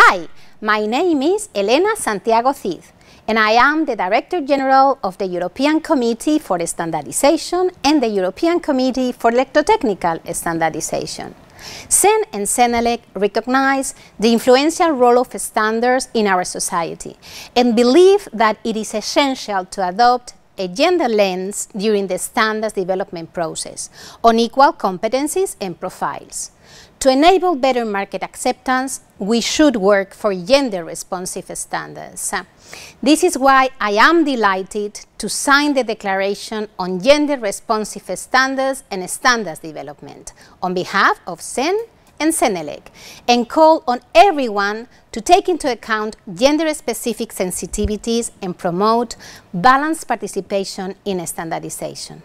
Hi, my name is Elena Santiago Cid, and I am the Director General of the European Committee for Standardization and the European Committee for Electrotechnical Standardization. SEN and SENELEC recognize the influential role of standards in our society and believe that it is essential to adopt a gender lens during the standards development process on equal competencies and profiles. To enable better market acceptance, we should work for gender-responsive standards. This is why I am delighted to sign the Declaration on Gender-Responsive Standards and Standards Development on behalf of CEN and CENELEC and call on everyone to take into account gender-specific sensitivities and promote balanced participation in standardization.